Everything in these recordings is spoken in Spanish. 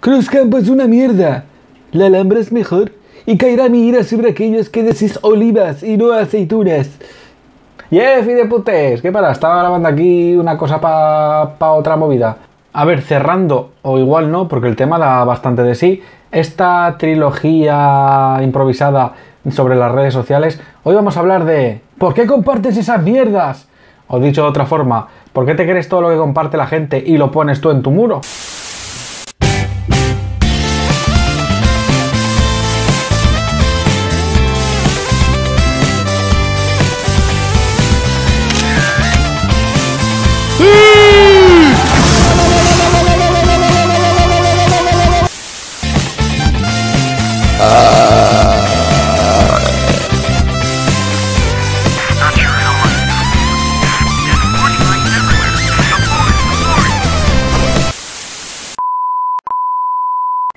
Cruzcampo es una mierda. La Alhambra es mejor. Y caerá mi ira sobre aquellos que decís olivas y no aceitunas. Jeffy y de putes, ¿qué para? Estaba grabando aquí una cosa para pa otra movida. A ver, cerrando, o igual no, porque el tema da bastante de sí, esta trilogía improvisada sobre las redes sociales, hoy vamos a hablar de ¿por qué compartes esas mierdas? O dicho de otra forma, ¿por qué te crees todo lo que comparte la gente y lo pones tú en tu muro?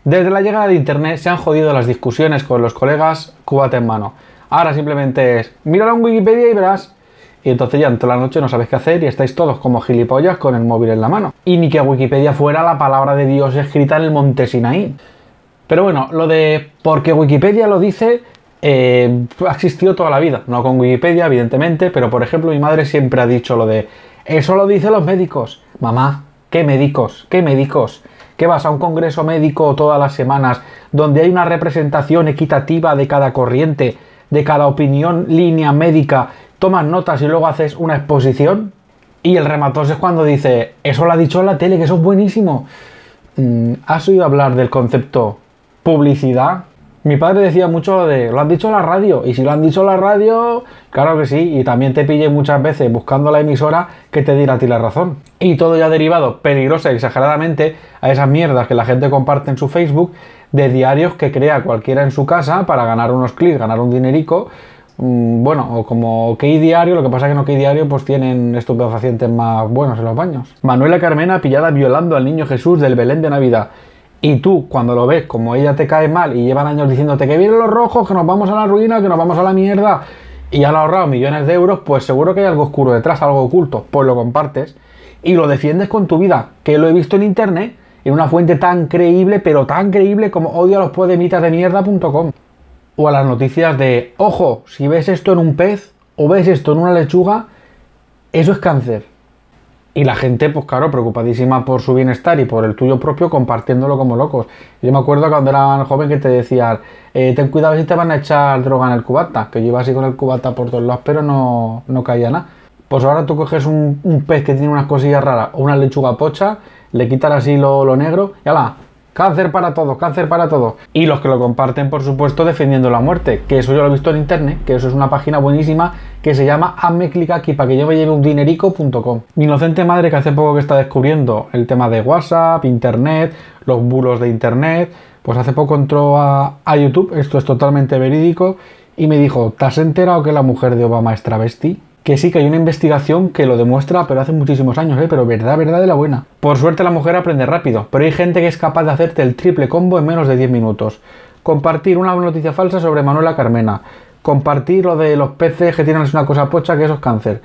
Desde la llegada de Internet se han jodido las discusiones con los colegas cubate en mano. Ahora simplemente es, míralo en Wikipedia y verás. Y entonces ya en la noche no sabes qué hacer y estáis todos como gilipollas con el móvil en la mano. Y ni que Wikipedia fuera la palabra de Dios escrita en el monte Sinaí. Pero bueno, lo de porque Wikipedia lo dice eh, ha existido toda la vida. No con Wikipedia, evidentemente, pero por ejemplo mi madre siempre ha dicho lo de eso lo dicen los médicos. Mamá, ¿qué médicos? ¿Qué médicos? que vas a un congreso médico todas las semanas, donde hay una representación equitativa de cada corriente, de cada opinión, línea médica, tomas notas y luego haces una exposición. Y el rematos es cuando dice, eso lo ha dicho en la tele, que eso es buenísimo. Mm, ¿Has oído hablar del concepto publicidad? Mi padre decía mucho de, lo han dicho la radio, y si lo han dicho la radio, claro que sí, y también te pillé muchas veces buscando la emisora que te diera a ti la razón. Y todo ya derivado peligrosa y exageradamente a esas mierdas que la gente comparte en su Facebook de diarios que crea cualquiera en su casa para ganar unos clics, ganar un dinerico, mm, bueno, o como que Diario, lo que pasa es que no que Diario pues tienen estupefacientes más buenos en los baños. Manuela Carmena pillada violando al niño Jesús del Belén de Navidad y tú cuando lo ves como ella te cae mal y llevan años diciéndote que vienen los rojos, que nos vamos a la ruina, que nos vamos a la mierda y han ahorrado millones de euros, pues seguro que hay algo oscuro detrás, algo oculto, pues lo compartes y lo defiendes con tu vida, que lo he visto en internet, en una fuente tan creíble, pero tan creíble como odia a los de mierda.com o a las noticias de, ojo, si ves esto en un pez o ves esto en una lechuga, eso es cáncer. Y la gente, pues claro, preocupadísima por su bienestar y por el tuyo propio, compartiéndolo como locos. Yo me acuerdo cuando era joven que te decían, eh, ten cuidado si te van a echar droga en el cubata, que yo iba así con el cubata por todos lados, pero no, no caía nada. Pues ahora tú coges un, pez que tiene unas cosillas raras o una lechuga pocha, le quitas así lo, lo negro y ala, Cáncer para todos, cáncer para todos. Y los que lo comparten, por supuesto, defendiendo la muerte. Que eso yo lo he visto en internet, que eso es una página buenísima que se llama Hazme clic aquí para que yo me lleve un dinerico.com. Mi inocente madre que hace poco que está descubriendo el tema de WhatsApp, internet, los bulos de internet. Pues hace poco entró a, a YouTube, esto es totalmente verídico, y me dijo: ¿Te has enterado que la mujer de Obama es travesti? que sí que hay una investigación que lo demuestra, pero hace muchísimos años, ¿eh? pero verdad, verdad de la buena. Por suerte la mujer aprende rápido, pero hay gente que es capaz de hacerte el triple combo en menos de 10 minutos. Compartir una noticia falsa sobre Manuela Carmena. Compartir lo de los peces que tienen una cosa pocha que eso es cáncer.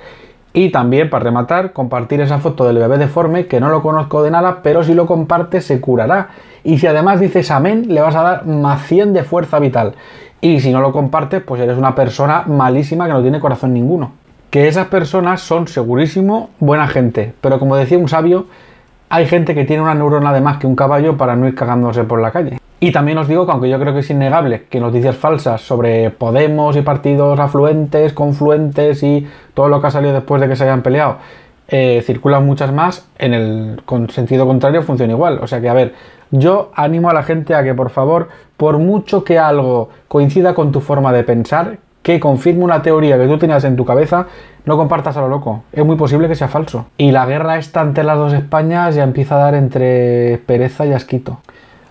Y también, para rematar, compartir esa foto del bebé deforme, que no lo conozco de nada, pero si lo compartes se curará. Y si además dices amén, le vas a dar más 100 de fuerza vital. Y si no lo compartes, pues eres una persona malísima que no tiene corazón ninguno que esas personas son segurísimo buena gente. Pero como decía un sabio, hay gente que tiene una neurona de más que un caballo para no ir cagándose por la calle. Y también os digo que aunque yo creo que es innegable que noticias falsas sobre Podemos y partidos afluentes, confluentes y todo lo que ha salido después de que se hayan peleado, eh, circulan muchas más, en el sentido contrario funciona igual. O sea que, a ver, yo animo a la gente a que por favor, por mucho que algo coincida con tu forma de pensar, que confirme una teoría que tú tenías en tu cabeza, no compartas a lo loco. Es muy posible que sea falso. Y la guerra esta entre las dos Españas ya empieza a dar entre pereza y asquito.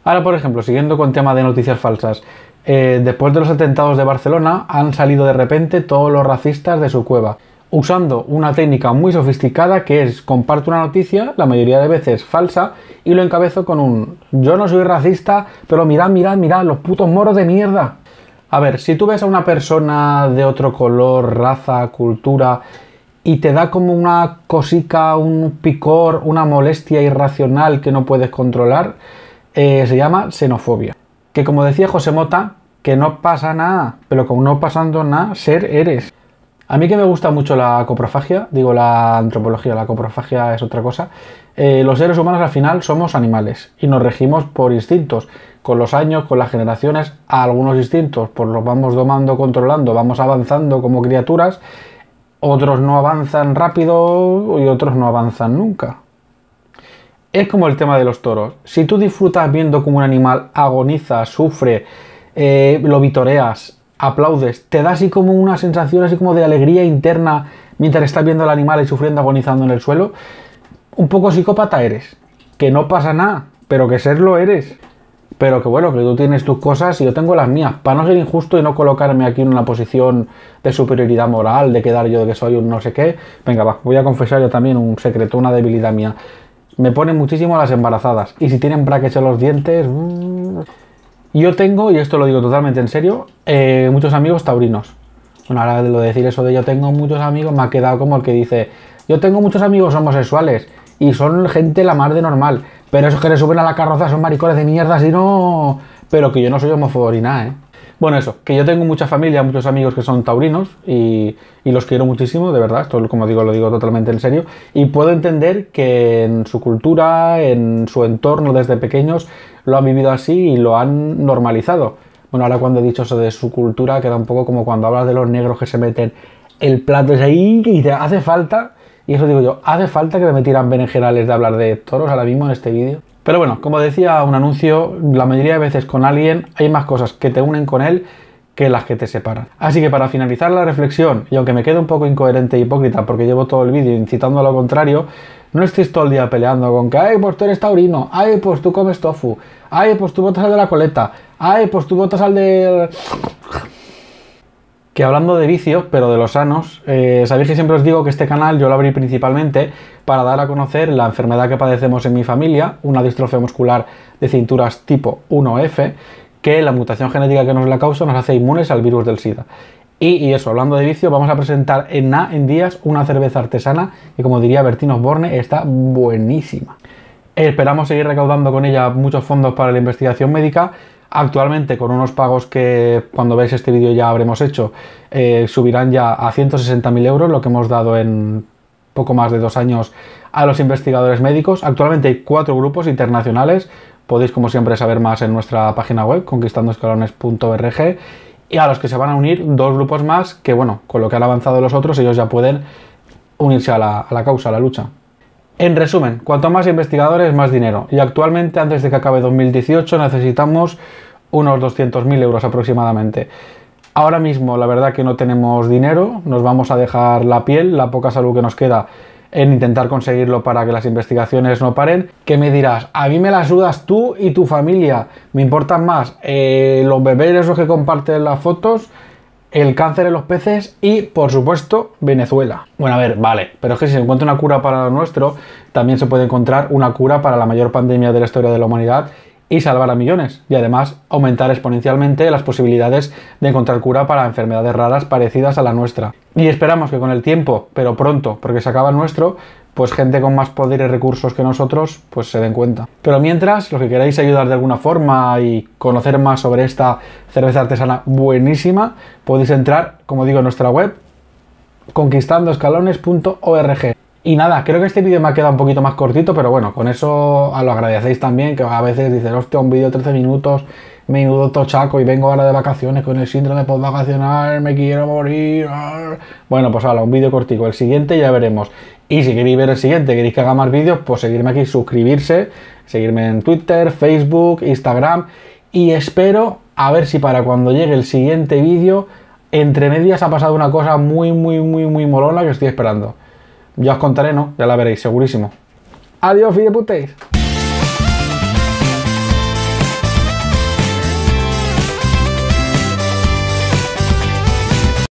Ahora, por ejemplo, siguiendo con tema de noticias falsas. Eh, después de los atentados de Barcelona, han salido de repente todos los racistas de su cueva, usando una técnica muy sofisticada que es comparto una noticia, la mayoría de veces falsa, y lo encabezo con un yo no soy racista, pero mirad, mirad, mirad, los putos moros de mierda. A ver, si tú ves a una persona de otro color, raza, cultura, y te da como una cosica, un picor, una molestia irracional que no puedes controlar, eh, se llama xenofobia. Que como decía José Mota, que no pasa nada, pero como no pasando nada, ser eres. A mí que me gusta mucho la coprofagia, digo la antropología, la coprofagia es otra cosa, eh, los seres humanos al final somos animales y nos regimos por instintos. Con los años, con las generaciones, a algunos instintos pues los vamos domando, controlando, vamos avanzando como criaturas. Otros no avanzan rápido y otros no avanzan nunca. Es como el tema de los toros. Si tú disfrutas viendo cómo un animal agoniza, sufre, eh, lo vitoreas, aplaudes, te da así como una sensación así como de alegría interna mientras estás viendo al animal y sufriendo, agonizando en el suelo, un poco psicópata eres. Que no pasa nada, pero que serlo eres. Pero que bueno, que tú tienes tus cosas y yo tengo las mías. Para no ser injusto y no colocarme aquí en una posición de superioridad moral, de quedar yo de que soy un no sé qué. Venga, va, voy a confesar yo también un secreto, una debilidad mía. Me ponen muchísimo a las embarazadas. Y si tienen brackets en los dientes... Mm. Yo tengo, y esto lo digo totalmente en serio, eh, muchos amigos taurinos. Bueno, ahora de lo de decir eso de yo tengo muchos amigos me ha quedado como el que dice, yo tengo muchos amigos homosexuales y son gente la más de normal. Pero esos que le suben a la carroza son maricones de mierda, si no. Pero que yo no soy homófobo ni nada, ¿eh? Bueno, eso, que yo tengo mucha familia, muchos amigos que son taurinos y, y, los quiero muchísimo, de verdad, esto como digo lo digo totalmente en serio, y puedo entender que en su cultura, en su entorno desde pequeños, lo han vivido así y lo han normalizado. Bueno, ahora cuando he dicho eso de su cultura, queda un poco como cuando hablas de los negros que se meten el plato es ahí y te hace falta y eso digo yo, ¿hace falta que me metieran berenjenales de hablar de toros ahora mismo en este vídeo? Pero bueno, como decía un anuncio, la mayoría de veces con alguien hay más cosas que te unen con él que las que te separan. Así que para finalizar la reflexión, y aunque me quede un poco incoherente e hipócrita porque llevo todo el vídeo incitando a lo contrario, no estés todo el día peleando con que, ay, pues tú eres taurino, ay, pues tú comes tofu, ay, pues tú botas al de la coleta, ay, pues tú botas al de que hablando de vicios, pero de los sanos, eh, sabéis que siempre os digo que este canal yo lo abrí principalmente para dar a conocer la enfermedad que padecemos en mi familia, una distrofia muscular de cinturas tipo 1F, que la mutación genética que nos la causa nos hace inmunes al virus del SIDA. Y, eso, hablando de vicio, vamos a presentar en A, en días, una cerveza artesana que, como diría Bertino Borne, está buenísima. Esperamos seguir recaudando con ella muchos fondos para la investigación médica Actualmente con unos pagos que cuando veis este vídeo ya habremos hecho, eh, subirán ya a 160.000 euros, lo que hemos dado en poco más de dos años a los investigadores médicos. Actualmente hay cuatro grupos internacionales, podéis como siempre saber más en nuestra página web, conquistandoescalones.org y a los que se van a unir dos grupos más que, bueno, con lo que han avanzado los otros, ellos ya pueden unirse a la causa, a la lucha. En resumen, cuanto más investigadores, más dinero. Y actualmente, antes de que acabe 2018, necesitamos unos 200.000 euros aproximadamente. Ahora mismo, la verdad que no tenemos dinero, nos vamos a dejar la piel, la poca salud que nos queda en intentar conseguirlo para que las investigaciones no paren. ¿Qué me dirás, a mí me las ayudas tú y tu familia, me importan más eh, los bebés los que comparten las fotos el cáncer en los peces y, por supuesto, Venezuela. Bueno, a ver, vale, pero es que si se encuentra una cura para lo nuestro, también se puede encontrar una cura para la mayor pandemia de la historia de la humanidad y salvar a millones, y además aumentar exponencialmente las posibilidades de encontrar cura para enfermedades raras parecidas a la nuestra. Y esperamos que con el tiempo, pero pronto, porque se acaba nuestro, pues gente con más poder y recursos que nosotros, pues se den cuenta. Pero mientras, los que queráis ayudar de alguna forma y conocer más sobre esta cerveza artesana buenísima, podéis entrar, como digo, en nuestra web conquistandoescalones.org. Y nada, creo que este vídeo me ha quedado un poquito más cortito, pero bueno, con eso a lo agradecéis también, que a veces dices, hostia, un vídeo de 13 minutos, menudo tochaco, y vengo ahora de vacaciones con el síndrome post-vacacional, me quiero morir. Ah". Bueno, pues ahora, un vídeo cortico, el siguiente ya veremos. Y si queréis ver el siguiente, queréis que haga más vídeos, pues seguirme aquí, suscribirse, seguirme en Twitter, Facebook, Instagram, y espero a ver si para cuando llegue el siguiente vídeo, entre medias ha pasado una cosa muy, muy, muy, muy molona que estoy esperando. Ya os contaré, ¿no? Ya la veréis, segurísimo. Adiós, putéis.